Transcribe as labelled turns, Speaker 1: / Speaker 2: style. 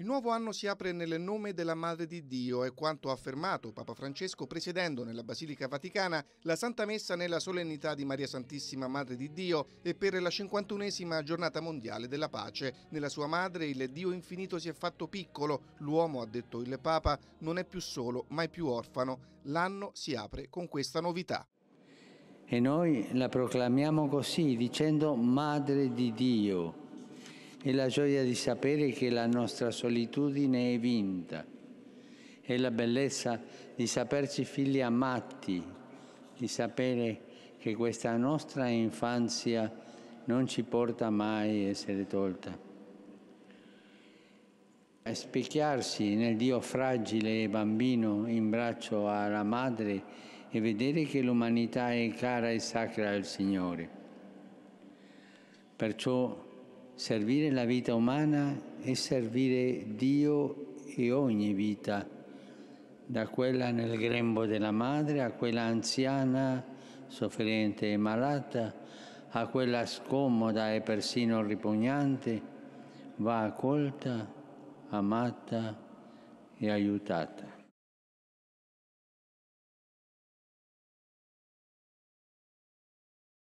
Speaker 1: Il nuovo anno si apre nel nome della Madre di Dio, è quanto ha affermato Papa Francesco presiedendo nella Basilica Vaticana la Santa Messa nella solennità di Maria Santissima Madre di Dio e per la 51esima giornata mondiale della pace. Nella sua madre il Dio infinito si è fatto piccolo, l'uomo, ha detto il Papa, non è più solo, ma è più orfano. L'anno si apre con questa novità.
Speaker 2: E noi la proclamiamo così, dicendo Madre di Dio e la gioia di sapere che la nostra solitudine è vinta e la bellezza di saperci figli amati, di sapere che questa nostra infanzia non ci porta mai a essere tolta. E specchiarsi nel Dio fragile e bambino in braccio alla madre e vedere che l'umanità è cara e sacra al Signore. Perciò Servire la vita umana è servire Dio e ogni vita, da quella nel grembo della madre a quella anziana, sofferente e malata, a quella scomoda e persino ripugnante, va
Speaker 1: accolta, amata e aiutata.